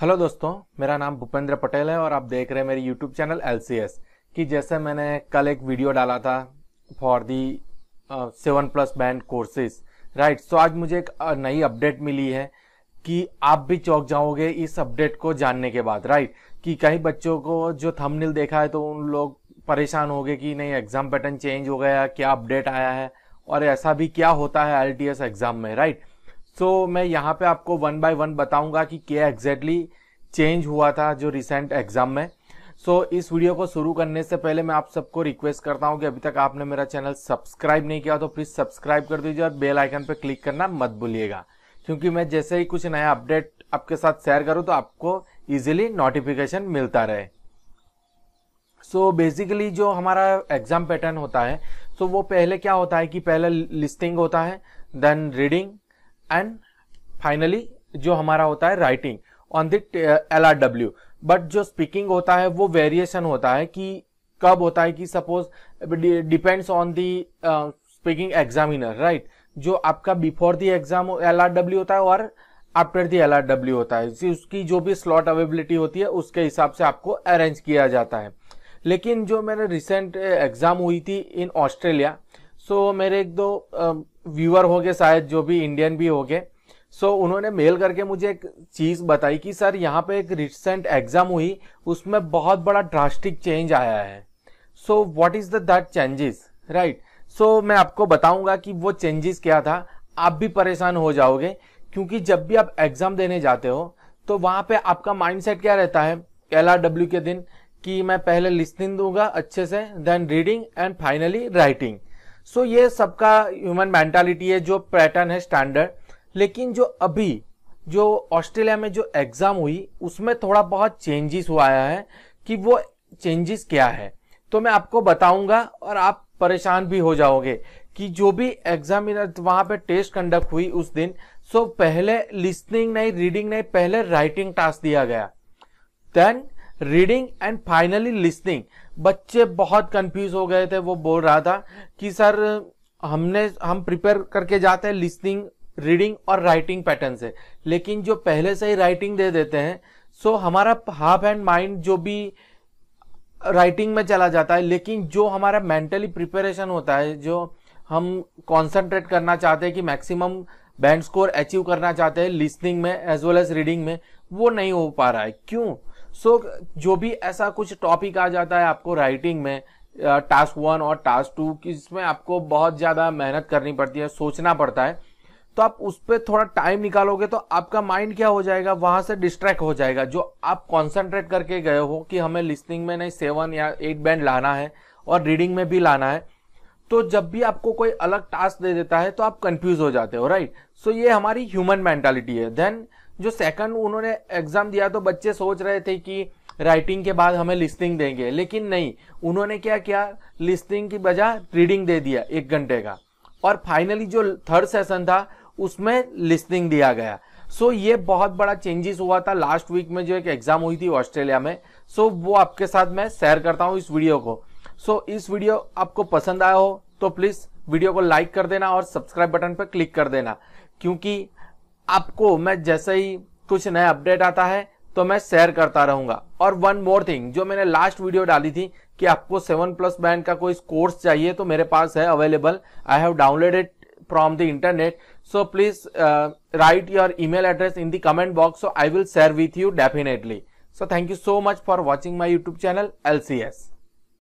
hello दोस्तों मेरा नाम भूपेंद्र पटेल है और आप देख रहे हैं मेरे यूट्यूब चैनल एल कि जैसे मैंने कल एक वीडियो डाला था for the seven plus band courses right so आज मुझे एक नई अपडेट मिली है कि आप भी चौक जाओगे इस अपडेट को जानने के बाद राइट कि कई बच्चों को जो थंबनेल देखा है तो उन लोग परेशान हो गए कि नहीं एग्ज़ाम पैटर्न चेंज हो गया क्या अपडेट आया है और ऐसा भी क्या होता है एल एग्ज़ाम में राइट सो तो so, मैं यहाँ पे आपको वन बाय वन बताऊंगा कि क्या एग्जैक्टली चेंज हुआ था जो रिसेंट एग्जाम में सो so, इस वीडियो को शुरू करने से पहले मैं आप सबको रिक्वेस्ट करता हूँ कि अभी तक आपने मेरा चैनल सब्सक्राइब नहीं किया तो प्लीज़ सब्सक्राइब कर दीजिए और बेल आइकन पर क्लिक करना मत भूलिएगा क्योंकि मैं जैसे ही कुछ नया अपडेट आपके साथ शेयर करूँ तो आपको ईजिली नोटिफिकेशन मिलता रहे सो so, बेसिकली जो हमारा एग्जाम पैटर्न होता है सो तो so वो पहले क्या होता है कि पहले लिस्टिंग होता है देन रीडिंग एंड फाइनली जो हमारा होता है writing on the L R W but जो स्पीकिंग होता है वो वेरिएशन होता है कि कब होता है कि suppose depends on the speaking examiner right जो आपका before the exam L R W होता है और after the L R W होता है उसकी जो भी स्लॉट अवेबिलिटी होती है उसके हिसाब से आपको अरेंज किया जाता है लेकिन जो मैंने रिसेंट एग्जाम हुई थी इन ऑस्ट्रेलिया सो so, मेरे एक दो व्यूअर हो गए शायद जो भी इंडियन भी हो गए सो so, उन्होंने मेल करके मुझे एक चीज़ बताई कि सर यहाँ पे एक रिसेंट एग्ज़ाम हुई उसमें बहुत बड़ा ड्रास्टिक चेंज आया है so what is the that changes right so मैं आपको बताऊंगा कि वो चेंजेस क्या था आप भी परेशान हो जाओगे क्योंकि जब भी आप एग्ज़ाम देने जाते हो तो वहाँ पे आपका माइंडसेट क्या रहता है एल के दिन कि मैं पहले लिस्निंग दूंगा अच्छे से then reading and finally writing so so, ये सबका ह्यूमन मेंटालिटी है जो पैटर्न है स्टैंडर्ड लेकिन जो अभी जो ऑस्ट्रेलिया में जो एग्ज़ाम हुई उसमें थोड़ा बहुत चेंजेस हुआ है कि वो चेंजेस क्या है तो मैं आपको बताऊंगा और आप परेशान भी हो जाओगे कि जो भी एग्जामिनर वहां पे टेस्ट कंडक्ट हुई उस दिन सो पहले लिसनिंग नहीं रीडिंग नहीं पहले राइटिंग टास्क दिया गया then reading and finally listening बच्चे बहुत कंफ्यूज हो गए थे वो बोल रहा था कि सर हमने हम प्रिपेयर करके जाते हैं लिसनिंग रीडिंग और राइटिंग पैटर्न से लेकिन जो पहले से ही राइटिंग दे देते हैं सो हमारा हाफ एंड माइंड जो भी राइटिंग में चला जाता है लेकिन जो हमारा मेंटली प्रिपरेशन होता है जो हम कॉन्सेंट्रेट करना चाहते हैं कि मैक्सिमम बैंड स्कोर अचीव करना चाहते हैं लिसनिंग में एज वेल एज रीडिंग में वो नहीं हो पा रहा है क्यों सो so, जो भी ऐसा कुछ टॉपिक आ जाता है आपको राइटिंग में टास्क वन और टास्क टू की जिसमें आपको बहुत ज़्यादा मेहनत करनी पड़ती है सोचना पड़ता है तो आप उस पर थोड़ा टाइम निकालोगे तो आपका माइंड क्या हो जाएगा वहाँ से डिस्ट्रैक्ट हो जाएगा जो आप कॉन्सेंट्रेट करके गए हो कि हमें लिस्निंग में नहीं सेवन या एट बैंड लाना है और रीडिंग में भी लाना है तो जब भी आपको कोई अलग टास्क दे देता है तो आप कंफ्यूज हो जाते हो राइट सो so, ये हमारी ह्यूमन मेंटालिटी है देन जो सेकंड उन्होंने एग्जाम दिया तो बच्चे सोच रहे थे कि राइटिंग के बाद हमें लिस्टिंग देंगे लेकिन नहीं उन्होंने क्या किया लिस्टिंग की बजाय रीडिंग दे दिया एक घंटे का और फाइनली जो थर्ड सेशन था उसमें लिस्टिंग दिया गया सो so, ये बहुत बड़ा चेंजेस हुआ था लास्ट वीक में जो एक एग्जाम हुई थी ऑस्ट्रेलिया में सो so, वो आपके साथ मैं शेयर करता हूँ इस वीडियो को सो so, इस वीडियो आपको पसंद आया हो तो प्लीज़ वीडियो को लाइक कर देना और सब्सक्राइब बटन पर क्लिक कर देना क्योंकि आपको मैं जैसे ही कुछ नया अपडेट आता है तो मैं शेयर करता रहूंगा और वन मोर थिंग जो मैंने लास्ट वीडियो डाली थी कि आपको सेवन प्लस बैंड का कोई कोर्स चाहिए तो मेरे पास है available I have downloaded from the internet so please write your email address in the comment box so I will share with you definitely so thank you so much for watching my YouTube channel L C S